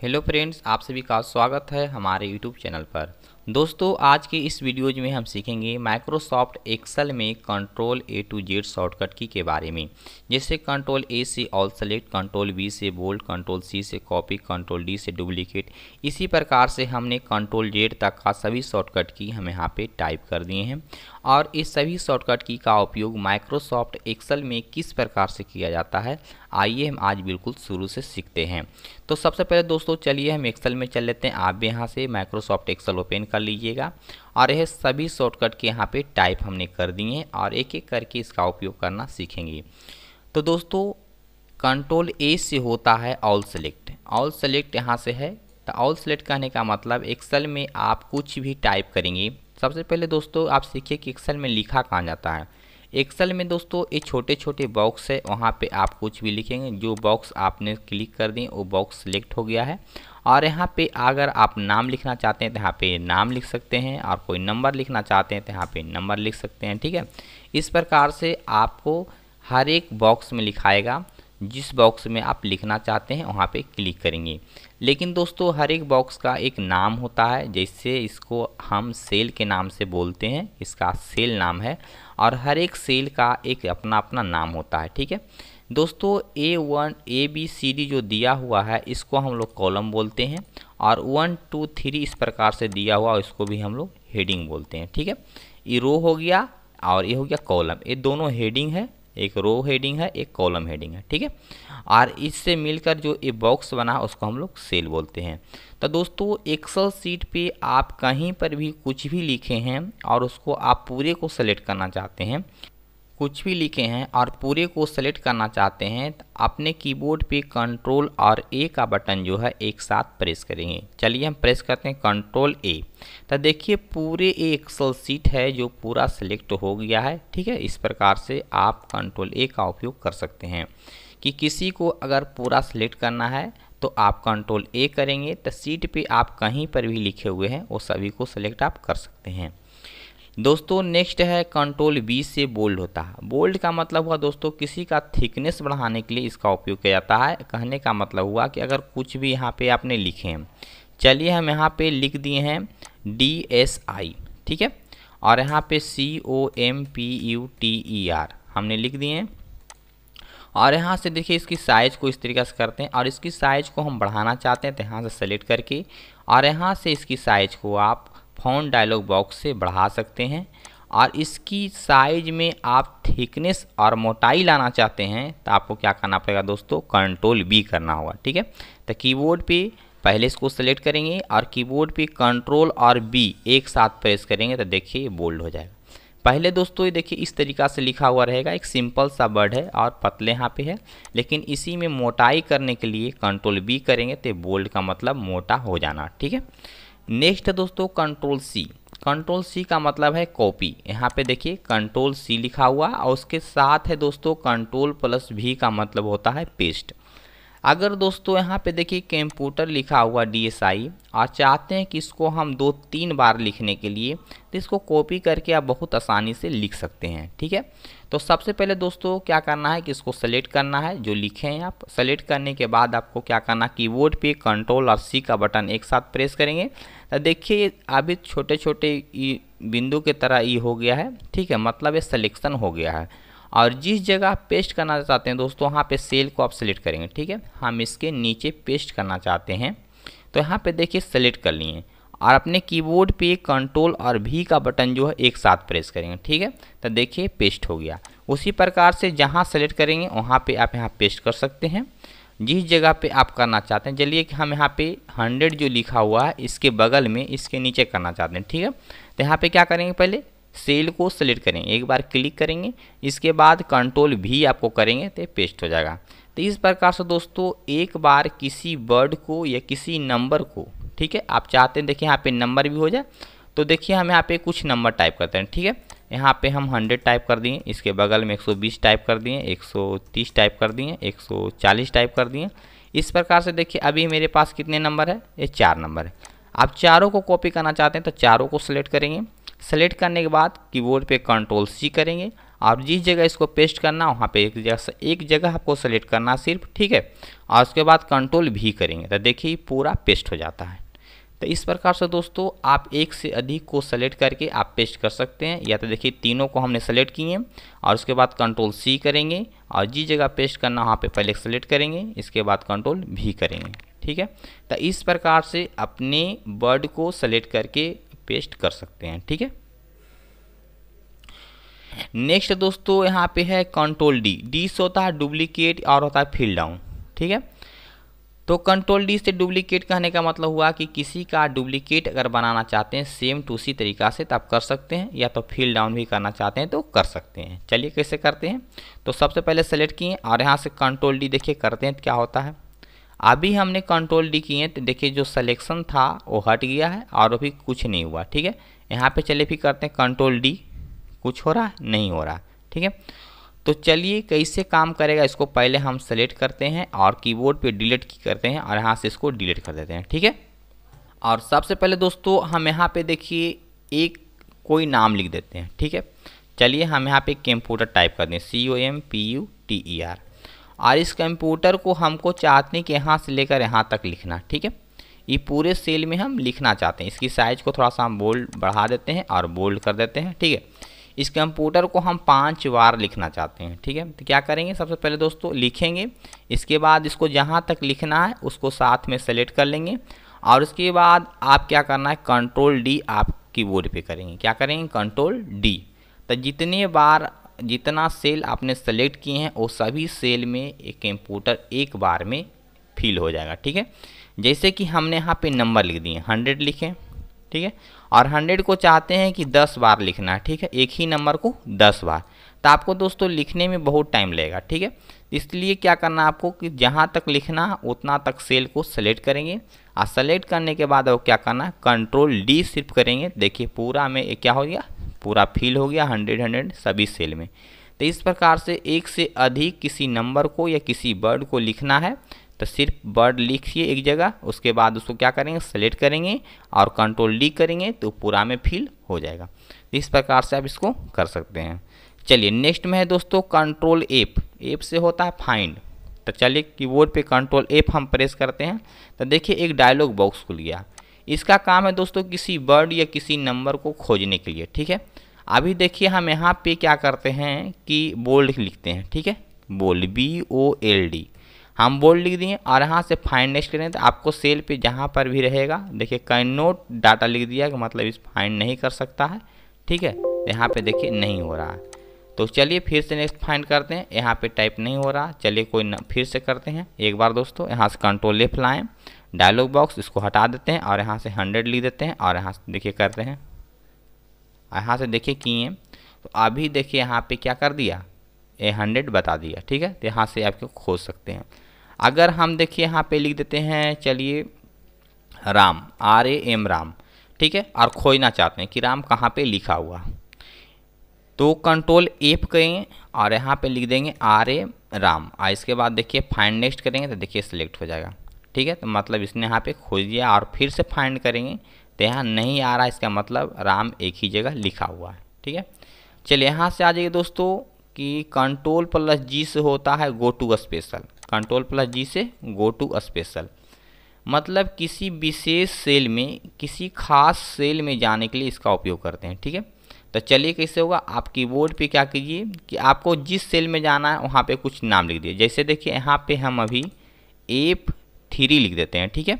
hello friends आप सभी का स्वागत है हमारे यूट्यूब चैनल पर दोस्तों आज के इस वीडियोज में हम सीखेंगे माइक्रोसॉफ्ट एक्सेल में control A to Z shortcut की के बारे में जैसे कंट्रोल ए से ऑल सेलेक्ट कंट्रोल बी से बोल्ड कंट्रोल सी से कॉपी कंट्रोल डी से डुप्लीकेट इसी प्रकार से हमने कंट्रोल जेड तक का सभी शॉर्टकट की हम यहाँ पे टाइप कर दिए हैं और इस सभी शॉर्टकट की का उपयोग माइक्रोसॉफ्ट एक्सल में किस प्रकार से किया जाता है आइए हम आज बिल्कुल शुरू से सीखते हैं तो सबसे पहले दोस्तों चलिए हम एक्सल में चल लेते हैं आप भी यहाँ से माइक्रोसॉफ्ट एक्सल ओपन कर लीजिएगा और यह सभी शॉर्टकट के यहाँ पे टाइप हमने कर दिए हैं और एक एक करके इसका उपयोग करना सीखेंगे तो दोस्तों कंट्रोल ए से होता है ऑल सेलेक्ट ऑल सेलेक्ट यहाँ से है तो ऑल सेलेक्ट कहने का मतलब एक्सेल में आप कुछ भी टाइप करेंगे सबसे पहले दोस्तों आप सीखिए कि एक्सेल में लिखा कहाँ जाता है एक्सेल में दोस्तों ये छोटे छोटे बॉक्स है वहाँ पे आप कुछ भी लिखेंगे जो बॉक्स आपने क्लिक कर दिए वो बॉक्स सेलेक्ट हो गया है और यहाँ पे अगर आप नाम लिखना चाहते हैं तो यहाँ पे नाम लिख सकते हैं और कोई नंबर लिखना चाहते हैं तो यहाँ पे नंबर लिख सकते हैं ठीक है इस प्रकार से आपको हर एक बॉक्स में लिखाएगा जिस बॉक्स में आप लिखना चाहते हैं वहाँ पे क्लिक करेंगे लेकिन दोस्तों हर एक बॉक्स का एक नाम होता है जैसे इसको हम सेल के नाम से बोलते हैं इसका सेल नाम है और हर एक सेल का एक अपना अपना नाम होता है ठीक है दोस्तों A one A B C D जो दिया हुआ है इसको हम लोग कॉलम बोलते हैं और वन टू थ्री इस प्रकार से दिया हुआ इसको भी हम लोग हेडिंग बोलते हैं ठीक है ये रो हो गया और ये हो गया कॉलम ये दोनों हेडिंग है एक रो हेडिंग है एक कॉलम हेडिंग है ठीक है और इससे मिलकर जो ये बॉक्स बना उसको हम लोग सेल बोलते हैं तो दोस्तों एक्सल सीट पे आप कहीं पर भी कुछ भी लिखे हैं और उसको आप पूरे को सेलेक्ट करना चाहते हैं कुछ भी लिखे हैं और पूरे को सेलेक्ट करना चाहते हैं तो अपने कीबोर्ड पे कंट्रोल और ए का बटन जो है एक साथ प्रेस करेंगे चलिए हम प्रेस करते हैं कंट्रोल ए तो देखिए पूरे ए एक्सल सीट है जो पूरा सेलेक्ट हो गया है ठीक है इस प्रकार से आप कंट्रोल ए का उपयोग कर सकते हैं कि किसी को अगर पूरा सेलेक्ट करना है तो आप कंट्रोल ए करेंगे तो सीट पर आप कहीं पर भी लिखे हुए हैं वो सभी को सेलेक्ट आप कर सकते हैं दोस्तों नेक्स्ट है कंट्रोल बी से बोल्ड होता है बोल्ड का मतलब हुआ दोस्तों किसी का थिकनेस बढ़ाने के लिए इसका उपयोग किया जाता है कहने का मतलब हुआ कि अगर कुछ भी यहाँ पे आपने लिखे हैं चलिए हम यहाँ पे लिख दिए हैं डी एस आई ठीक है और यहाँ पे C O M P U T E R हमने लिख दिए हैं और यहाँ से देखिए इसकी साइज़ को इस तरीके से करते हैं और इसकी साइज़ को हम बढ़ाना चाहते हैं तो यहाँ से सेलेक्ट करके और यहाँ से इसकी साइज़ को आप फॉन्ट डायलॉग बॉक्स से बढ़ा सकते हैं और इसकी साइज में आप थिकनेस और मोटाई लाना चाहते हैं तो आपको क्या करना पड़ेगा दोस्तों कंट्रोल बी करना होगा ठीक है तो कीबोर्ड पे पहले इसको सेलेक्ट करेंगे और कीबोर्ड पे कंट्रोल और बी एक साथ प्रेस करेंगे तो देखिए ये बोल्ड हो जाएगा पहले दोस्तों ये देखिए इस तरीका से लिखा हुआ रहेगा एक सिंपल सा वर्ड है और पतले यहाँ पे है लेकिन इसी में मोटाई करने के लिए कंट्रोल बी करेंगे तो बोल्ड का मतलब मोटा हो जाना ठीक है नेक्स्ट है दोस्तों कंट्रोल सी कंट्रोल सी का मतलब है कॉपी यहाँ पे देखिए कंट्रोल सी लिखा हुआ और उसके साथ है दोस्तों कंट्रोल प्लस भी का मतलब होता है पेस्ट अगर दोस्तों यहाँ पे देखिए कंप्यूटर लिखा हुआ आई और चाहते हैं कि इसको हम दो तीन बार लिखने के लिए तो इसको कॉपी करके आप बहुत आसानी से लिख सकते हैं ठीक है तो सबसे पहले दोस्तों क्या करना है कि इसको सेलेक्ट करना है जो लिखे हैं आप सेलेक्ट करने के बाद आपको क्या करना है कीबोर्ड पे कंट्रोल और सी का बटन एक साथ प्रेस करेंगे तो देखिए अभी छोटे छोटे बिंदु के तरह ये हो गया है ठीक है मतलब ये सलेक्शन हो गया है और जिस जगह आप पेस्ट करना चाहते हैं दोस्तों वहाँ पे सेल को आप सेलेक्ट करेंगे ठीक है हम इसके नीचे पेस्ट करना चाहते हैं तो यहाँ पे देखिए सेलेक्ट कर लिए और अपने कीबोर्ड पे कंट्रोल और भी का बटन जो है एक साथ प्रेस करेंगे ठीक है तो देखिए पेस्ट हो गया उसी प्रकार से जहाँ सेलेक्ट करेंगे वहाँ पे आप यहाँ पेस्ट कर सकते हैं जिस जगह पे आप करना चाहते हैं चलिए कि हम यहाँ पे 100 जो लिखा हुआ है इसके बगल में इसके नीचे करना चाहते हैं ठीक है तो यहाँ पे क्या करेंगे पहले सेल को सेलेक्ट करेंगे एक बार क्लिक करेंगे इसके बाद कंट्रोल भी आपको करेंगे तो पेस्ट हो जाएगा तो इस प्रकार से दोस्तों एक बार किसी वर्ड को या किसी नंबर को ठीक है आप चाहते हैं देखिए यहाँ पे नंबर भी हो जाए तो देखिए हम यहाँ पे कुछ नंबर टाइप करते हैं ठीक है यहाँ पे हम 100 टाइप कर दिए इसके बगल में 120 टाइप कर दिए 130 टाइप कर दिए 140 टाइप कर दिए इस प्रकार से देखिए अभी मेरे पास कितने नंबर है ये चार नंबर है आप चारों को कॉपी करना चाहते हैं तो चारों को सेलेक्ट करेंगे सेलेक्ट करने के बाद कीबोर्ड पे कंट्रोल सी करेंगे और जिस जगह इसको पेस्ट करना वहाँ पे एक जगह एक जगह आपको सेलेक्ट करना सिर्फ ठीक है और उसके बाद कंट्रोल भी करेंगे तो देखिए पूरा पेस्ट हो जाता है तो इस प्रकार से दोस्तों आप एक से अधिक को सेलेक्ट करके आप पेस्ट कर सकते हैं या तो देखिए तीनों को हमने सेलेक्ट किए हैं और उसके बाद कंट्रोल सी करेंगे और जिस जगह पेस्ट करना वहाँ पर पहले सेलेक्ट करेंगे इसके बाद कंट्रोल भी करेंगे ठीक है तो इस प्रकार से अपने वर्ड को सेलेक्ट करके पेस्ट कर सकते हैं ठीक है नेक्स्ट दोस्तों यहाँ पे है कंट्रोल डी डी से होता है डुप्लीकेट और होता है फिल डाउन ठीक है तो कंट्रोल डी से डुप्लीकेट कहने का मतलब हुआ कि किसी का डुप्लीकेट अगर बनाना चाहते हैं सेम टू सी तरीका से तो आप कर सकते हैं या तो फिल डाउन भी करना चाहते हैं तो कर सकते हैं चलिए कैसे करते हैं तो सबसे पहले सेलेक्ट किए और यहाँ से कंट्रोल डी देखिए करते हैं तो क्या होता है अभी हमने कंट्रोल डी किए तो देखिए जो सिलेक्शन था वो हट गया है और अभी कुछ नहीं हुआ ठीक है यहाँ पे चले फिर करते हैं कंट्रोल डी कुछ हो रहा है नहीं हो रहा ठीक है तो चलिए कैसे काम करेगा इसको पहले हम सेलेक्ट करते हैं और कीबोर्ड पे डिलीट की करते हैं और यहाँ से इसको डिलीट कर देते हैं ठीक है और सबसे पहले दोस्तों हम यहाँ पे देखिए एक कोई नाम लिख देते हैं ठीक है चलिए हम यहाँ पे कंप्यूटर टाइप कर दें C O M P U T E R और इस कंप्यूटर को हमको चाहते हैं कि यहाँ से लेकर यहाँ तक लिखना ठीक है ये पूरे सेल में हम लिखना चाहते हैं इसकी साइज को थोड़ा सा हम बोल्ड बढ़ा देते हैं और बोल्ड कर देते हैं ठीक है इस कंप्यूटर को हम पाँच बार लिखना चाहते हैं ठीक है तो क्या करेंगे सबसे पहले दोस्तों लिखेंगे इसके बाद इसको जहाँ तक लिखना है उसको साथ में सेलेक्ट कर लेंगे और उसके बाद आप क्या करना है कंट्रोल डी आप कीबोर्ड पे करेंगे क्या करेंगे कंट्रोल डी तो जितने बार जितना सेल आपने सेलेक्ट किए हैं वो सभी सेल में एक कंप्यूटर एक बार में फिल हो जाएगा ठीक है जैसे कि हमने यहाँ पे नंबर लिख दिए हंड्रेड लिखें ठीक है और हंड्रेड को चाहते हैं कि दस बार लिखना है ठीक है एक ही नंबर को दस बार तो आपको दोस्तों लिखने में बहुत टाइम लगेगा ठीक है इसलिए क्या करना है आपको कि जहाँ तक लिखना उतना तक सेल को सेलेक्ट करेंगे और सेलेक्ट करने के बाद वो क्या करना कंट्रोल डी सिर्फ करेंगे देखिए पूरा में क्या हो गया पूरा फिल हो गया हंड्रेड हंड्रेड सभी सेल में तो इस प्रकार से एक से अधिक किसी नंबर को या किसी वर्ड को लिखना है तो सिर्फ वर्ड लिखिए एक जगह उसके बाद उसको क्या करेंगे सेलेक्ट करेंगे और कंट्रोल डी करेंगे तो पूरा में फिल हो जाएगा इस प्रकार से आप इसको कर सकते हैं चलिए नेक्स्ट में है दोस्तों कंट्रोल एप एप से होता है फाइंड तो चलिए कीबोर्ड पे कंट्रोल एप हम प्रेस करते हैं तो देखिए एक डायलॉग बॉक्स खुल गया इसका काम है दोस्तों किसी वर्ड या किसी नंबर को खोजने के लिए ठीक है अभी देखिए हम यहाँ पे क्या करते हैं कि बोल्ड लिखते हैं ठीक है bold B O L D हम बोल्ड लिख दिए और यहाँ से फाइंड नेक्स्ट करें तो आपको सेल पे जहाँ पर भी रहेगा देखिए कैन नोट डाटा लिख दिया कि मतलब इस फाइंड नहीं कर सकता है ठीक है यहाँ पे देखिए नहीं हो रहा है तो चलिए फिर से नेक्स्ट फाइंड करते हैं यहाँ पर टाइप नहीं हो रहा चलिए कोई न, फिर से करते हैं एक बार दोस्तों यहाँ से कंट्रोल लेफ्ट लाएँ डायलॉग बॉक्स इसको हटा देते हैं और यहाँ से हंड्रेड लिख देते हैं और यहाँ से देखिए करते हैं यहाँ से देखिए किए तो अभी देखिए यहाँ पे क्या कर दिया ए हंड्रेड बता दिया ठीक है तो यहाँ से आपको खोज सकते हैं अगर हम देखिए यहाँ पे लिख देते हैं चलिए Ram R A M Ram ठीक है और खोजना चाहते हैं कि राम कहाँ पे लिखा हुआ तो कंट्रोल एप कहें और यहाँ पे लिख देंगे आर ए राम और इसके बाद देखिए फाइंड नेक्स्ट करेंगे तो देखिए सिलेक्ट हो जाएगा ठीक है तो मतलब इसने यहाँ पे खोज दिया और फिर से फाइंड करेंगे तो यहाँ नहीं आ रहा इसका मतलब राम एक ही जगह लिखा हुआ है ठीक है चलिए यहाँ से आ जाइए दोस्तों कि कंट्रोल प्लस जी से होता है go to special control plus G से गो टू स्पेशल मतलब किसी विशेष सेल में किसी खास सेल में जाने के लिए इसका उपयोग करते हैं ठीक है तो चलिए कैसे होगा आप कीबोर्ड पे क्या कीजिए कि आपको जिस सेल में जाना है वहाँ पे कुछ नाम लिख दिए जैसे देखिए यहाँ पे हम अभी एफ थ्री लिख देते हैं ठीक है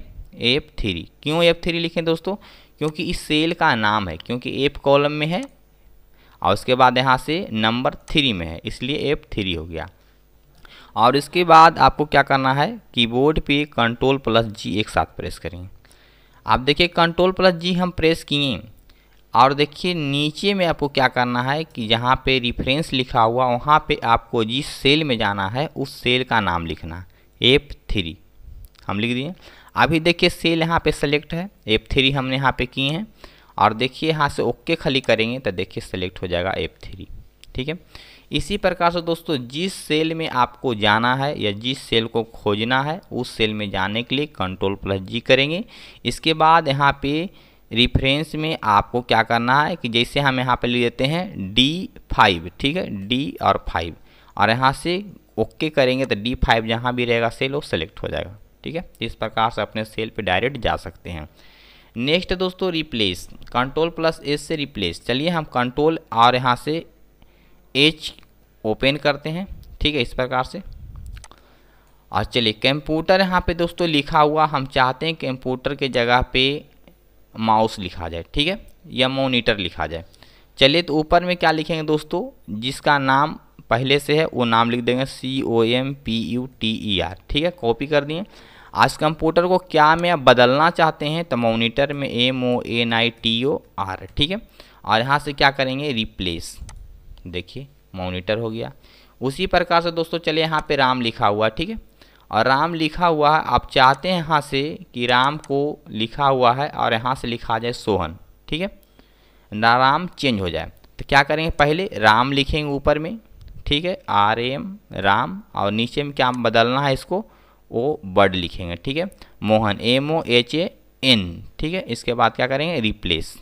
एप थ्री क्यों एप थ्री लिखें दोस्तों क्योंकि इस सेल का नाम है क्योंकि एप कॉलम में है और उसके बाद यहाँ से नंबर थ्री में है इसलिए एप थ्री हो गया और इसके बाद आपको क्या करना है कीबोर्ड पे कंट्रोल प्लस जी एक साथ प्रेस करें आप देखिए कंट्रोल प्लस जी हम प्रेस किए और देखिए नीचे में आपको क्या करना है कि जहाँ पे रिफरेंस लिखा हुआ वहाँ पे आपको जिस सेल में जाना है उस सेल का नाम लिखना एप थ्री हम लिख दिए अभी देखिए सेल यहाँ पे सेलेक्ट है एप थ्री हमने यहाँ पे किए हैं और देखिए यहाँ से ओके खाली करेंगे तो देखिए सेलेक्ट हो जाएगा एप थ्री ठीक है इसी प्रकार से दोस्तों जिस सेल में आपको जाना है या जिस सेल को खोजना है उस सेल में जाने के लिए कंट्रोल प्लस जी करेंगे इसके बाद यहाँ पे रिफ्रेंस में आपको क्या करना है कि जैसे हम यहाँ पे ले लेते हैं डी फाइव ठीक है डी और फाइव और यहाँ से ओके करेंगे तो डी फाइव जहाँ भी रहेगा सेल वो सेलेक्ट हो जाएगा ठीक है इस प्रकार से अपने सेल पे डायरेक्ट जा सकते हैं नेक्स्ट दोस्तों रिप्लेस कंट्रोल प्लस एस से रिप्लेस चलिए हम कंट्रोल और यहाँ से एच ओपन करते हैं ठीक है इस प्रकार से और चलिए कंप्यूटर यहाँ पे दोस्तों लिखा हुआ हम चाहते हैं कंप्यूटर के जगह पे माउस लिखा जाए ठीक है या मोनीटर लिखा जाए चलिए तो ऊपर में क्या लिखेंगे दोस्तों जिसका नाम पहले से है वो नाम लिख देंगे C O M P U T E R ठीक है कॉपी कर दिए आज कंप्यूटर को क्या में आप बदलना चाहते हैं तो मोनीटर में M O N I T O R ठीक है और यहाँ से क्या करेंगे रिप्लेस देखिए मोनीटर हो गया उसी प्रकार से दोस्तों चलिए यहाँ पे राम लिखा हुआ ठीक है और राम लिखा हुआ है आप चाहते हैं यहाँ से कि राम को लिखा हुआ है और यहाँ से लिखा जाए सोहन ठीक है ना राम चेंज हो जाए तो क्या करेंगे पहले राम लिखेंगे ऊपर में ठीक है आर एम राम और नीचे में क्या बदलना है इसको ओ बर्ड लिखेंगे ठीक है Mohan M O H A N ठीक है इसके बाद क्या करेंगे रिप्लेस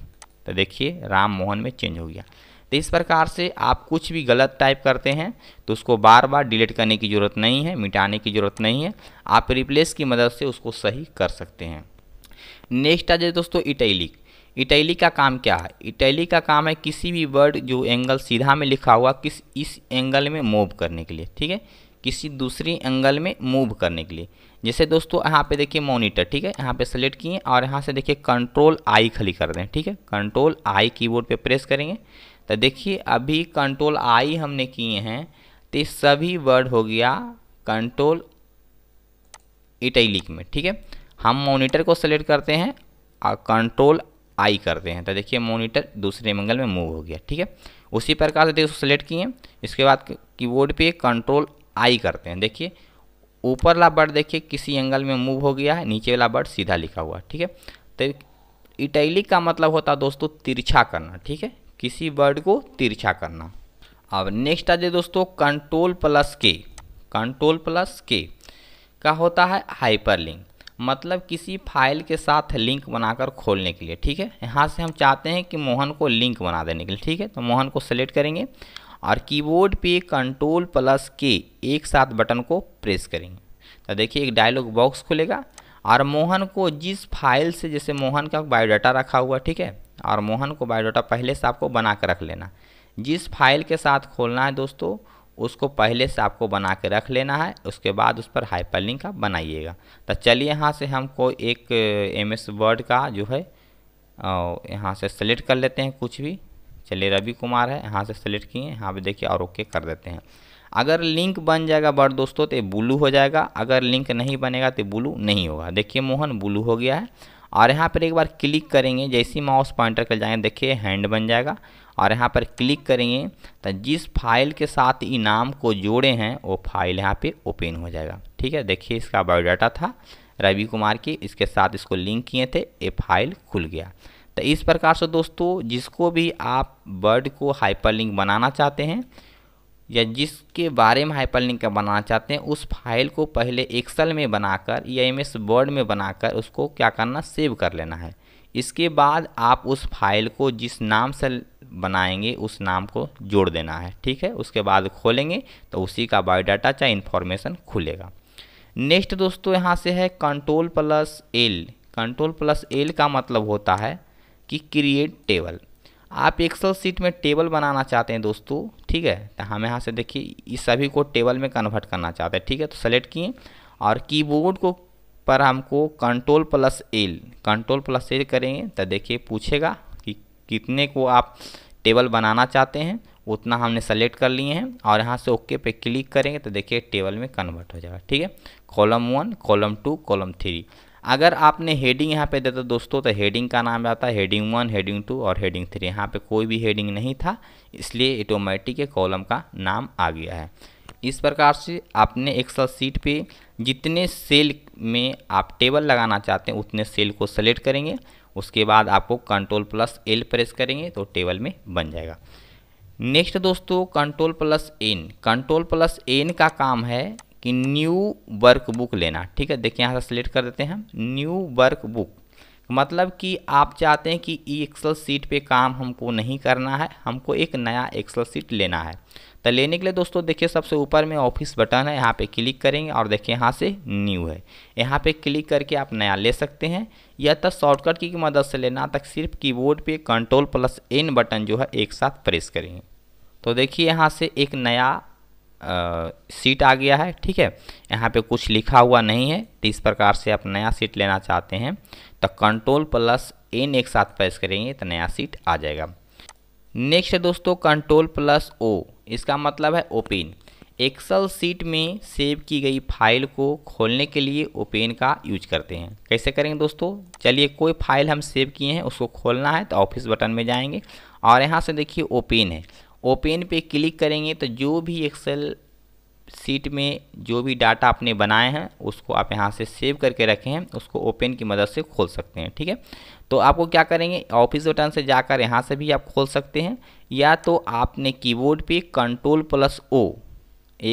तो देखिए राम मोहन में चेंज हो गया तो इस प्रकार से आप कुछ भी गलत टाइप करते हैं तो उसको बार बार डिलीट करने की ज़रूरत नहीं है मिटाने की ज़रूरत नहीं है आप रिप्लेस की मदद से उसको सही कर सकते हैं नेक्स्ट आ जाए दोस्तों इटैलिक इटैली का काम क्या है इटैली का काम है किसी भी वर्ड जो एंगल सीधा में लिखा हुआ किस इस एंगल में मूव करने के लिए ठीक है किसी दूसरी एंगल में मूव करने के लिए जैसे दोस्तों यहाँ पे देखिए मॉनिटर ठीक है यहाँ पे सेलेक्ट किए और यहाँ से देखिए कंट्रोल आई खाली कर दें ठीक है कंट्रोल आई कीबोर्ड पे प्रेस करेंगे तो देखिए अभी कंट्रोल आई हमने किए हैं तो सभी वर्ड हो गया कंट्रोल इटैलिक में ठीक है हम मोनीटर को सेलेक्ट करते हैं और कंट्रोल आई करते हैं तो देखिए मोनीटर दूसरे मंगल में मूव हो गया ठीक है उसी प्रकार से देखिए सेलेक्ट किए इसके बाद कीबोर्ड पे कंट्रोल आई करते हैं देखिए ऊपर वाला बर्ड देखिए किसी एंगल में मूव हो गया है नीचे वाला बर्ड सीधा लिखा हुआ ठीक है तो इटैलिक का मतलब होता है दोस्तों तिरछा करना ठीक है किसी वर्ड को तिरछा करना अब नेक्स्ट आ जाए दोस्तों control plus K control plus K का होता है हाइपरलिंक मतलब किसी फाइल के साथ लिंक बनाकर खोलने के लिए ठीक है यहाँ से हम चाहते हैं कि मोहन को लिंक बना देने के लिए ठीक है तो मोहन को सेलेक्ट करेंगे और कीबोर्ड पे कंट्रोल प्लस के एक साथ बटन को प्रेस करेंगे तो देखिए एक डायलॉग बॉक्स खुलेगा और मोहन को जिस फाइल से जैसे मोहन का बायोडाटा रखा हुआ ठीक है और मोहन को बायोडाटा पहले से आपको बना कर रख लेना जिस फाइल के साथ खोलना है दोस्तों उसको पहले से आपको बना के रख लेना है उसके बाद उस पर हाइपरलिंक आप बनाइएगा तो चलिए यहाँ से हमको एक एम एस वर्ड का जो है यहाँ से सेलेक्ट कर लेते हैं कुछ भी चलिए रवि कुमार है यहाँ से सेलेक्ट किए यहाँ पे देखिए और ओके कर देते हैं अगर लिंक बन जाएगा बट दोस्तों तो ब्लू हो जाएगा अगर लिंक नहीं बनेगा तो ब्लू नहीं होगा देखिए मोहन ब्लू हो गया है और यहाँ पर एक बार क्लिक करेंगे जैसे ही माउस पॉइंटर कर जाएंगे देखिए हैंड बन जाएगा और यहाँ पर क्लिक करेंगे तो जिस फाइल के साथ इनाम को जोड़े हैं वो फाइल यहाँ पे ओपन हो जाएगा ठीक है देखिए इसका बायोडाटा था रवि कुमार की इसके साथ इसको लिंक किए थे ये फाइल खुल गया तो इस प्रकार से दोस्तों जिसको भी आप वर्ड को हाइपरलिंक बनाना चाहते हैं या जिसके बारे में हाइपरलिंक का बनाना चाहते हैं उस फाइल को पहले एक्सल में बनाकर या एम एस वर्ड में बनाकर उसको क्या करना सेव कर लेना है इसके बाद आप उस फाइल को जिस नाम से बनाएंगे उस नाम को जोड़ देना है ठीक है उसके बाद खोलेंगे तो उसी का बायोडाटा चाहे इन्फॉर्मेशन खुलेगा नेक्स्ट दोस्तों यहाँ से है control plus L control plus L का मतलब होता है कि क्रिएट टेबल आप एक्सेल सीट में टेबल बनाना चाहते हैं दोस्तों ठीक है तो हम यहाँ से देखिए इस सभी को टेबल में कन्वर्ट करना चाहते हैं ठीक है तो सेलेक्ट किए और कीबोर्ड को पर हमको control plus L control plus L करेंगे तो देखिए पूछेगा कि कितने को आप टेबल बनाना चाहते हैं उतना हमने सेलेक्ट कर लिए हैं और यहाँ से ओके पे क्लिक करेंगे तो देखिए टेबल में कन्वर्ट हो जाएगा ठीक है column one column two column three अगर आपने हेडिंग यहाँ पे देता दोस्तों तो हेडिंग का नाम आता है हेडिंग वन हेडिंग टू और हेडिंग थ्री यहाँ पे कोई भी हेडिंग नहीं था इसलिए ऑटोमेटिक के कॉलम का नाम आ गया है इस प्रकार से आपने सौ सीट पे जितने सेल में आप टेबल लगाना चाहते हैं उतने सेल को सेलेक्ट करेंगे उसके बाद आपको कंट्रोल प्लस एल प्रेस करेंगे तो टेबल में बन जाएगा नेक्स्ट दोस्तों control plus N control plus N का काम है कि न्यू वर्क बुक लेना ठीक है देखिए यहाँ से सिलेक्ट कर देते हैं न्यू वर्क बुक मतलब कि आप चाहते हैं कि ई एक्सल सीट पे काम हमको नहीं करना है हमको एक नया एक्सल सीट लेना है तो लेने के लिए दोस्तों देखिए सबसे ऊपर में ऑफिस बटन है यहाँ पे क्लिक करेंगे और देखिए यहाँ से न्यू है यहाँ पे क्लिक करके आप नया ले सकते हैं या तो शॉर्टकट की मदद से लेना तक सिर्फ कीबोर्ड पे कंट्रोल प्लस एन बटन जो है एक साथ प्रेस करेंगे तो देखिए यहाँ से एक नया सीट आ गया है ठीक है यहाँ पे कुछ लिखा हुआ नहीं है तो इस प्रकार से आप नया सीट लेना चाहते हैं तो कंट्रोल प्लस एन एक साथ प्रेस करेंगे तो नया सीट आ जाएगा नेक्स्ट दोस्तों कंट्रोल प्लस ओ इसका मतलब है ओपन एक्सल सीट में सेव की गई फाइल को खोलने के लिए ओपन का यूज करते हैं कैसे करेंगे दोस्तों चलिए कोई फाइल हम सेव किए हैं उसको खोलना है तो ऑफिस बटन में जाएंगे और यहाँ से देखिए ओपन है ओपन पे क्लिक करेंगे तो जो भी एक्सेल सीट में जो भी डाटा आपने बनाए हैं उसको आप यहाँ से सेव करके रखे हैं उसको ओपन की मदद से खोल सकते हैं ठीक है तो आपको क्या करेंगे ऑफिस बटन से जाकर यहाँ से भी आप खोल सकते हैं या तो आपने कीबोर्ड पे कंट्रोल प्लस ओ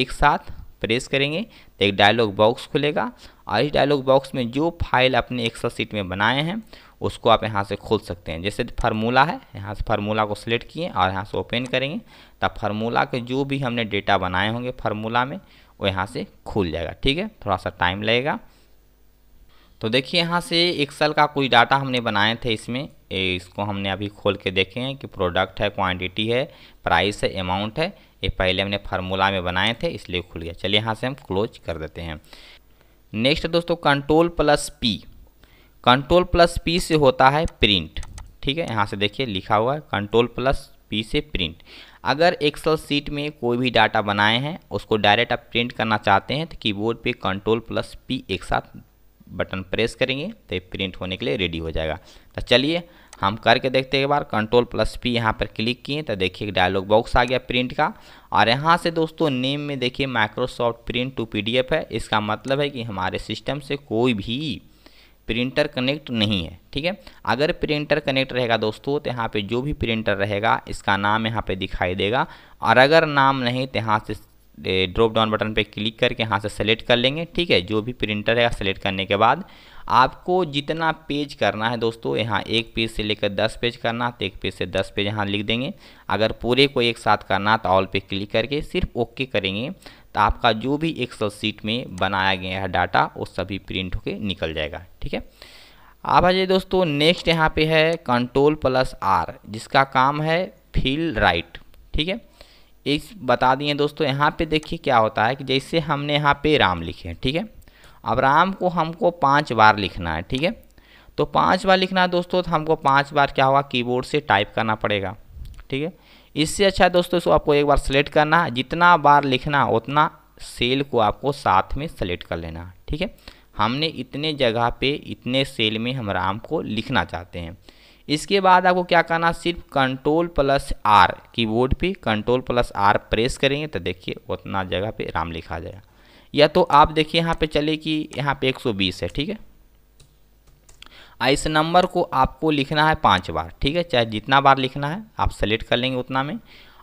एक साथ प्रेस करेंगे तो एक डायलॉग बॉक्स खुलेगा और इस डायलॉग बॉक्स में जो फाइल अपने एक्सल सीट में बनाए हैं उसको आप यहाँ से खोल सकते हैं जैसे फार्मूला है यहाँ से फार्मूला को सिलेक्ट किए और यहाँ से ओपन करेंगे तब फार्मूला के जो भी हमने डेटा बनाए होंगे फार्मूला में वो यहाँ से खुल जाएगा ठीक है थोड़ा सा टाइम लगेगा तो देखिए यहाँ से साल का कोई डाटा हमने बनाए थे इसमें इसको हमने अभी खोल के देखे हैं कि प्रोडक्ट है क्वांटिटी है प्राइस है अमाउंट है ये पहले हमने फार्मूला में बनाए थे इसलिए खुल गया चलिए यहाँ से हम क्लोज कर देते हैं नेक्स्ट दोस्तों control plus P control plus P से होता है प्रिंट ठीक है यहाँ से देखिए लिखा हुआ है कंट्रोल प्लस पी से प्रिंट अगर एक्सल सीट में कोई भी डाटा बनाए हैं उसको डायरेक्ट आप प्रिंट करना चाहते हैं तो कीबोर्ड पे कंट्रोल प्लस पी एक साथ बटन प्रेस करेंगे तो प्रिंट होने के लिए रेडी हो जाएगा तो चलिए हम करके देखते हैं एक बार कंट्रोल प्लस पी यहाँ पर क्लिक किए तो देखिए डायलॉग बॉक्स आ गया प्रिंट का और यहाँ से दोस्तों नेम में देखिए माइक्रोसॉफ्ट प्रिंट टू पीडीएफ है इसका मतलब है कि हमारे सिस्टम से कोई भी प्रिंटर कनेक्ट नहीं है ठीक है अगर प्रिंटर कनेक्ट रहेगा दोस्तों तो यहाँ पे जो भी प्रिंटर रहेगा इसका नाम यहाँ पे दिखाई देगा और अगर नाम नहीं तो यहाँ से ड्रॉप डाउन बटन पे क्लिक करके यहाँ से सेलेक्ट कर लेंगे ठीक है जो भी प्रिंटर है सेलेक्ट करने के बाद आपको जितना पेज करना है दोस्तों यहाँ एक पेज से लेकर दस पेज करना तो एक पेज से दस पेज यहाँ लिख देंगे अगर पूरे को एक साथ करना तो ऑल पे क्लिक करके सिर्फ ओके करेंगे तो आपका जो भी एक्सल सीट में बनाया गया है डाटा वो सभी प्रिंट होकर निकल जाएगा ठीक है आप आ जाइए दोस्तों नेक्स्ट यहाँ पे है कंट्रोल प्लस आर जिसका काम है फील राइट ठीक है एक बता दिए दोस्तों यहाँ पे देखिए क्या होता है कि जैसे हमने यहाँ पे राम लिखे हैं ठीक है अब राम को हमको पाँच बार लिखना है ठीक है तो पाँच बार लिखना है दोस्तों तो हमको पाँच बार क्या होगा कीबोर्ड से टाइप करना पड़ेगा ठीक है इससे अच्छा है दोस्तों इसको आपको एक बार सेलेक्ट करना है जितना बार लिखना उतना सेल को आपको साथ में सेलेक्ट कर लेना ठीक है हमने इतने जगह पे इतने सेल में हम राम को लिखना चाहते हैं इसके बाद आपको क्या करना सिर्फ कंट्रोल प्लस आर कीबोर्ड पे कंट्रोल प्लस आर प्रेस करेंगे तो देखिए उतना जगह पे राम लिखा जाएगा या तो आप देखिए यहाँ पे चले कि यहाँ पे 120 है ठीक है इस नंबर को आपको लिखना है पाँच बार ठीक है चाहे जितना बार लिखना है आप सेलेक्ट कर लेंगे उतना में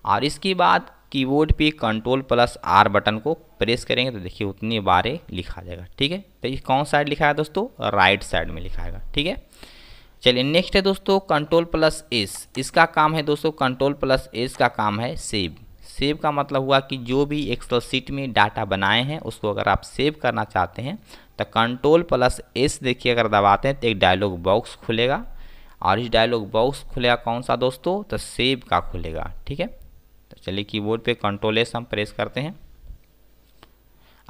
और इसके बाद कीबोर्ड पे कंट्रोल प्लस आर बटन को प्रेस करेंगे तो देखिए उतनी बारें लिखा जाएगा ठीक है तो ये कौन साइड लिखा है दोस्तों राइट साइड में लिखा है ठीक है चलिए नेक्स्ट है दोस्तों कंट्रोल प्लस एस इसका काम है दोस्तों कंट्रोल प्लस एस का काम है सेव सेव का मतलब हुआ कि जो भी एक्सेल सीट में डाटा बनाए हैं उसको अगर आप सेव करना चाहते हैं तो कंट्रोल प्लस एस देखिए अगर दबाते हैं तो एक डायलॉग बॉक्स खुलेगा और इस डायलॉग बॉक्स खुलेगा कौन सा दोस्तों तो सेव का खुलेगा ठीक है तो चलिए कीबोर्ड पे कंट्रोल एस हम प्रेस करते हैं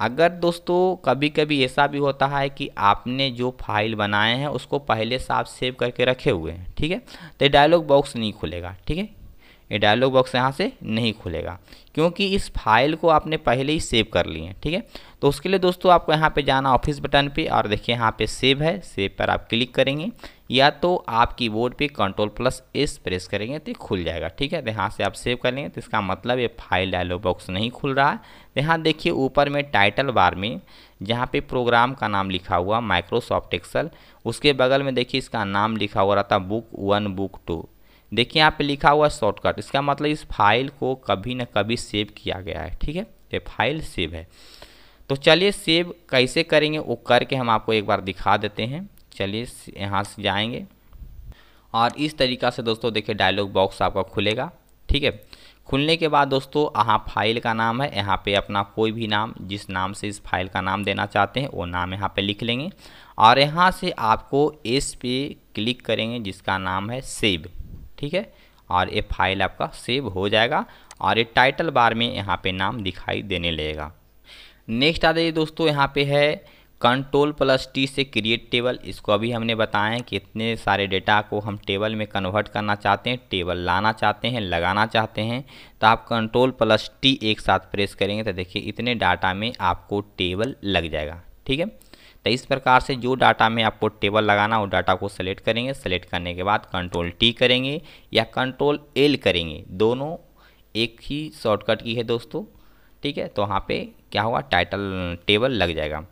अगर दोस्तों कभी कभी ऐसा भी होता है कि आपने जो फाइल बनाए हैं उसको पहले से आप सेव करके रखे हुए हैं ठीक है तो डायलॉग बॉक्स नहीं खुलेगा ठीक है ये डायलॉग बॉक्स यहाँ से नहीं खुलेगा क्योंकि इस फाइल को आपने पहले ही सेव कर लिए हैं ठीक है तो उसके लिए दोस्तों आपको यहाँ पे जाना ऑफिस बटन पे और देखिए यहाँ पे सेव है सेव पर आप क्लिक करेंगे या तो आप कीबोर्ड पे कंट्रोल प्लस एस प्रेस करेंगे तो खुल जाएगा ठीक है तो यहाँ से आप सेव कर लेंगे तो इसका मतलब ये फाइल डायलॉग बॉक्स नहीं खुल रहा है तो यहाँ देखिए ऊपर में टाइटल बार में जहाँ पे प्रोग्राम का नाम लिखा हुआ माइक्रोसॉफ्ट एक्सल उसके बगल में देखिए इसका नाम लिखा हुआ रहता बुक वन बुक टू देखिए यहाँ पे लिखा हुआ शॉर्टकट इसका मतलब इस फाइल को कभी ना कभी सेव किया गया है ठीक है ये फाइल सेव है तो चलिए सेव कैसे करेंगे वो करके हम आपको एक बार दिखा देते हैं चलिए यहाँ से जाएंगे और इस तरीका से दोस्तों देखिए डायलॉग बॉक्स आपका खुलेगा ठीक है खुलने के बाद दोस्तों यहाँ फाइल का नाम है यहाँ पे अपना कोई भी नाम जिस नाम से इस फाइल का नाम देना चाहते हैं वो नाम यहाँ पे लिख लेंगे और यहाँ से आपको इस पे क्लिक करेंगे जिसका नाम है सेव ठीक है और ये फाइल आपका सेव हो जाएगा और ये टाइटल बार में यहाँ पे नाम दिखाई देने लगेगा नेक्स्ट आ जाइए दोस्तों यहाँ पे है कंट्रोल प्लस टी से क्रिएट टेबल इसको अभी हमने बताया है कि इतने सारे डेटा को हम टेबल में कन्वर्ट करना चाहते हैं टेबल लाना चाहते हैं लगाना चाहते हैं तो आप कंट्रोल प्लस टी एक साथ प्रेस करेंगे तो देखिए इतने डाटा में आपको टेबल लग जाएगा ठीक है तो इस प्रकार से जो डाटा में आपको टेबल लगाना वो डाटा को सेलेक्ट करेंगे सेलेक्ट करने के बाद कंट्रोल टी करेंगे या कंट्रोल एल करेंगे दोनों एक ही शॉर्टकट की है दोस्तों ठीक है तो वहाँ पे क्या होगा टाइटल टेबल लग जाएगा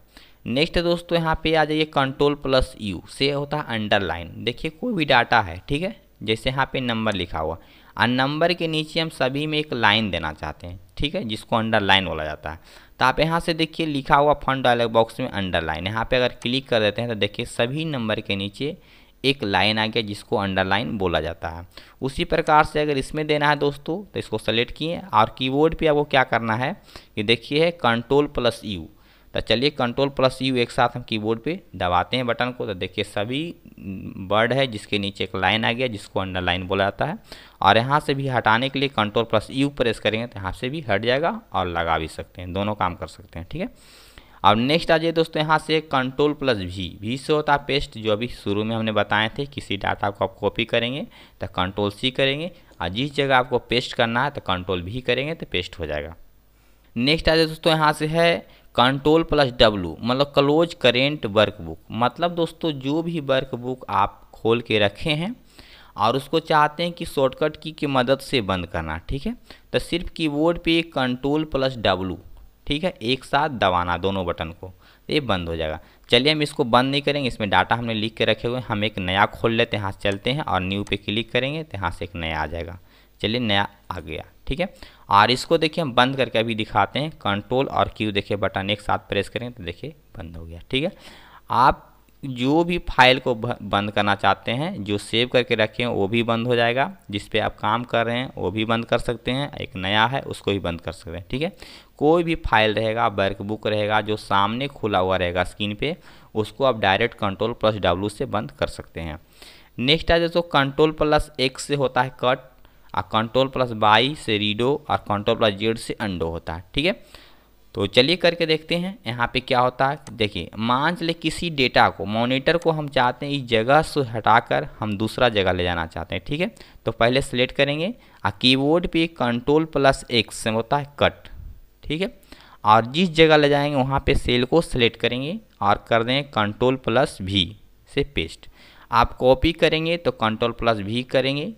नेक्स्ट दोस्तों यहाँ पे आ जाइए कंट्रोल प्लस यू से होता है अंडरलाइन देखिए कोई भी डाटा है ठीक है जैसे यहाँ पे नंबर लिखा हुआ और नंबर के नीचे हम सभी में एक लाइन देना चाहते हैं ठीक है जिसको अंडरलाइन बोला जाता है तो आप यहाँ से देखिए लिखा हुआ फंड डायलॉग बॉक्स में अंडरलाइन यहाँ पे अगर क्लिक कर देते हैं तो देखिए सभी नंबर के नीचे एक लाइन आ गया जिसको अंडरलाइन बोला जाता है उसी प्रकार से अगर इसमें देना है दोस्तों तो इसको सेलेक्ट किए और कीबोर्ड पे आपको क्या करना है कि देखिए कंट्रोल प्लस यू तो चलिए कंट्रोल प्लस यू एक साथ हम कीबोर्ड पे दबाते हैं बटन को तो देखिए सभी वर्ड है जिसके नीचे एक लाइन आ गया जिसको अंडरलाइन बोला जाता है और यहाँ से भी हटाने के लिए कंट्रोल प्लस यू प्रेस करेंगे तो यहाँ से भी हट जाएगा और लगा भी सकते हैं दोनों काम कर सकते हैं ठीक है अब नेक्स्ट आ जाइए दोस्तों यहाँ से कंट्रोल प्लस वी भी से होता है पेस्ट जो अभी शुरू में हमने बताए थे किसी डाटा को आप कॉपी करेंगे तो कंट्रोल सी करेंगे और जिस जगह आपको पेस्ट करना है तो कंट्रोल भी करेंगे तो पेस्ट हो जाएगा नेक्स्ट आ जाए दोस्तों यहाँ से है कंट्रोल प्लस डब्लू मतलब क्लोज करेंट वर्कबुक मतलब दोस्तों जो भी वर्कबुक आप खोल के रखे हैं और उसको चाहते हैं कि शॉर्टकट की की मदद से बंद करना ठीक है तो सिर्फ कीबोर्ड पे कंट्रोल प्लस डब्लू ठीक है एक साथ दबाना दोनों बटन को तो ये बंद हो जाएगा चलिए हम इसको बंद नहीं करेंगे इसमें डाटा हमने लिख के रखे हुए हम एक नया खोल लेते हैं हाथ चलते हैं और न्यू पे क्लिक करेंगे तो यहाँ से एक नया आ जाएगा चलिए नया आ गया ठीक है और इसको देखिए हम बंद करके अभी दिखाते हैं कंट्रोल और क्यू देखिए बटन एक साथ प्रेस करें तो देखिए बंद हो गया ठीक है आप जो भी फाइल को बंद करना चाहते हैं जो सेव करके रखे हैं वो भी बंद हो जाएगा जिस पे आप काम कर रहे हैं वो भी बंद कर सकते हैं एक नया है उसको भी बंद कर सकते हैं ठीक है कोई भी फाइल रहेगा वर्क बुक रहेगा जो सामने खुला हुआ रहेगा स्क्रीन पे उसको आप डायरेक्ट कंट्रोल प्लस डब्ल्यू से बंद कर सकते हैं नेक्स्ट आ तो कंट्रोल प्लस एक्स से होता है कट और कंट्रोल प्लस बाई से रीडो और कंट्रोल प्लस जेड से अंडो होता है ठीक है तो चलिए करके देखते हैं यहाँ पे क्या होता है देखिए मान चले किसी डेटा को मॉनिटर को हम चाहते हैं इस जगह से हटाकर हम दूसरा जगह ले जाना चाहते हैं ठीक है तो पहले सेलेक्ट करेंगे और कीबोर्ड पे कंट्रोल प्लस एक्स होता है कट ठीक है और जिस जगह ले जाएंगे वहाँ पे सेल को सिलेक्ट करेंगे और कर दें कंट्रोल प्लस भी से पेस्ट आप कॉपी करेंगे तो कंट्रोल प्लस भी करेंगे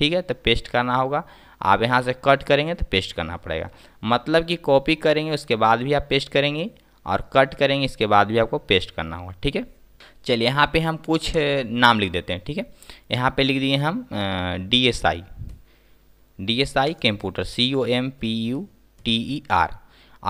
ठीक है तो पेस्ट करना होगा आप यहाँ से कट करेंगे तो पेस्ट करना पड़ेगा मतलब कि कॉपी करेंगे उसके बाद भी आप पेस्ट करेंगे और कट करेंगे इसके बाद भी आपको पेस्ट करना होगा ठीक है चलिए यहाँ पे हम कुछ नाम लिख देते हैं ठीक है यहाँ पे लिख दिए हम D S I D S I computer C O M P U T E R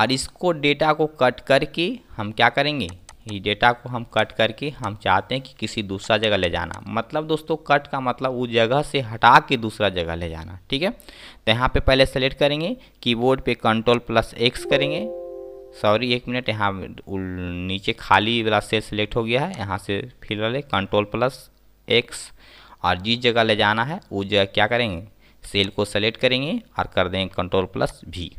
और इसको डेटा को कट करके हम क्या करेंगे ये डेटा को हम कट करके हम चाहते हैं कि किसी दूसरा जगह ले जाना मतलब दोस्तों कट का मतलब उस जगह से हटा के दूसरा जगह ले जाना ठीक है तो यहाँ पे पहले सेलेक्ट करेंगे कीबोर्ड पे कंट्रोल प्लस एक्स करेंगे सॉरी एक मिनट यहाँ नीचे खाली वाला सेल सेलेक्ट हो गया है यहाँ से फिर वाले कंट्रोल प्लस एक्स और जिस जगह ले जाना है उस जगह क्या करेंगे सेल को सेलेक्ट करेंगे और कर देंगे कंट्रोल प्लस भी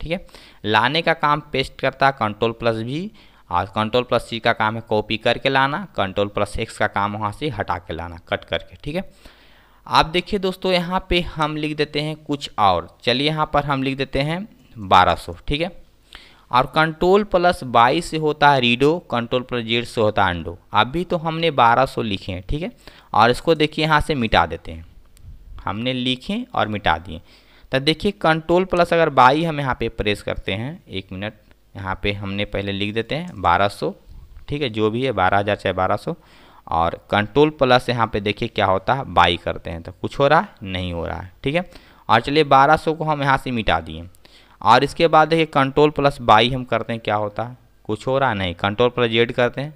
ठीक है लाने का काम पेस्ट करता कंट्रोल प्लस भी और कंट्रोल प्लस सी का काम है कॉपी करके लाना कंट्रोल प्लस एक्स का काम वहाँ से हटा के लाना कट करके ठीक है आप देखिए दोस्तों यहाँ पे हम लिख देते हैं कुछ और चलिए यहाँ पर हम लिख देते हैं 1200 ठीक है और कंट्रोल प्लस बाईस से होता है रीडो कंट्रोल प्लस जेड से होता है अंडो अभी तो हमने 1200 लिखे हैं ठीक है और इसको देखिए यहाँ से मिटा देते हैं हमने लिखे और मिटा दिए तो देखिए कंट्रोल प्लस अगर बाई हम यहाँ पे प्रेस करते हैं एक मिनट यहाँ पे हमने पहले लिख देते हैं 1200 ठीक है जो भी है बारह हज़ार चाहे बारह और कंट्रोल प्लस यहाँ पे देखिए क्या होता है बाई करते हैं तो कुछ हो रहा है नहीं हो रहा है ठीक है और चलिए 1200 को हम यहाँ से मिटा दिए और इसके बाद देखिए कंट्रोल प्लस बाई हम करते हैं क्या होता है कुछ हो रहा नहीं कंट्रोल प्लस जेड करते हैं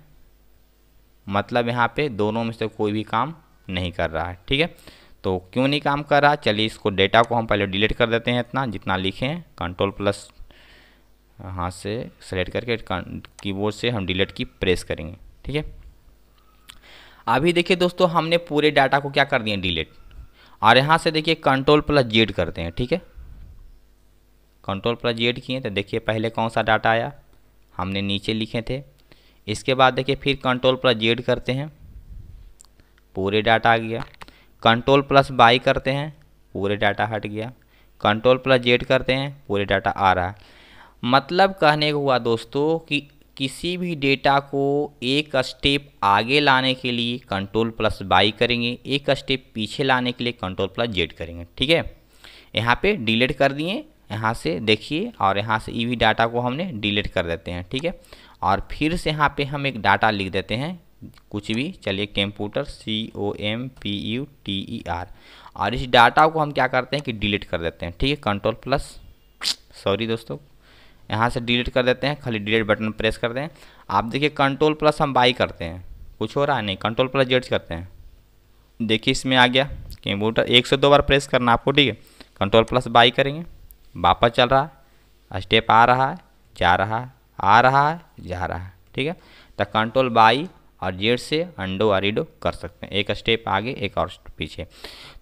मतलब यहाँ पर दोनों में से कोई भी काम नहीं कर रहा है ठीक है तो क्यों नहीं काम कर रहा चलिए इसको डेटा को हम पहले डिलीट कर देते हैं इतना जितना लिखें कंट्रोल प्लस हाथ से सेलेक्ट करके कीबोर्ड से हम डिलीट की प्रेस करेंगे ठीक है अभी देखिए दोस्तों हमने पूरे डाटा को क्या कर दिए डिलीट और यहाँ से देखिए कंट्रोल प्लस जेड करते हैं ठीक है कंट्रोल प्लस जेड किए तो देखिए पहले कौन सा डाटा आया हमने नीचे लिखे थे इसके बाद देखिए फिर कंट्रोल प्लस जेड करते हैं पूरे डाटा आ गया कंट्रोल प्लस बाई करते हैं पूरे डाटा हट गया कंट्रोल प्लस जेड करते हैं पूरे डाटा आ रहा है मतलब कहने को हुआ दोस्तों कि किसी भी डेटा को एक स्टेप आगे लाने के लिए कंट्रोल प्लस बाई करेंगे एक स्टेप पीछे लाने के लिए कंट्रोल प्लस जेड करेंगे ठीक है यहाँ पे डिलीट कर दिए यहाँ से देखिए और यहाँ से ई डाटा को हमने डिलीट कर देते हैं ठीक है और फिर से यहाँ पे हम एक डाटा लिख देते हैं कुछ भी चलिए computer C O M P U T E R और इस डाटा को हम क्या करते हैं कि डिलीट कर देते हैं ठीक है कंट्रोल प्लस सॉरी दोस्तों यहाँ से डिलीट कर देते हैं खाली डिलीट बटन प्रेस कर दें आप देखिए कंट्रोल प्लस हम बाई करते हैं कुछ हो रहा है नहीं कंट्रोल प्लस जेड करते हैं देखिए इसमें आ गया कंप्यूटर तो एक से दो बार प्रेस करना आपको ठीक है कंट्रोल प्लस बाई करेंगे वापस चल रहा है स्टेप आ रहा है जा रहा है आ रहा है जा रहा है ठीक है तो कंट्रोल बाई और जेड से अंडो और रीडो कर सकते हैं एक स्टेप आगे एक और पीछे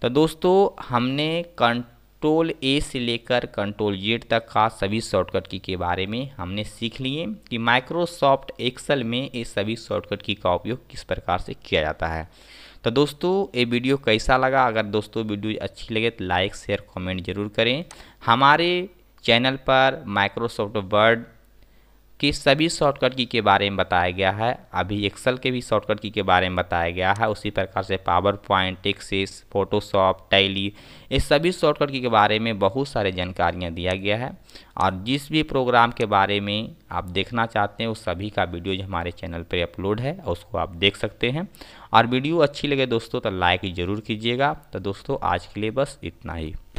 तो दोस्तों हमने कंट कंट्रोल ए से लेकर कंट्रोल जेड तक का सभी शॉर्टकट की के बारे में हमने सीख लिए कि माइक्रोसॉफ्ट एक्सेल में ये सभी शॉर्टकट की का उपयोग किस प्रकार से किया जाता है तो दोस्तों ये वीडियो कैसा लगा अगर दोस्तों वीडियो अच्छी लगे तो लाइक शेयर कमेंट जरूर करें हमारे चैनल पर माइक्रोसॉफ्ट वर्ड कि सभी शॉर्टकट की के बारे में बताया गया है अभी एक्सल के भी शॉर्टकट की के बारे में बताया गया है उसी प्रकार से PowerPoint Access Photoshop Tally ये सभी शॉर्टकट की के बारे में बहुत सारे जानकारियाँ दिया गया है और जिस भी प्रोग्राम के बारे में आप देखना चाहते हैं उस सभी का वीडियो हमारे चैनल पर अपलोड है उसको आप देख सकते हैं और वीडियो अच्छी लगे दोस्तों तो लाइक ज़रूर कीजिएगा तो दोस्तों आज के लिए बस इतना ही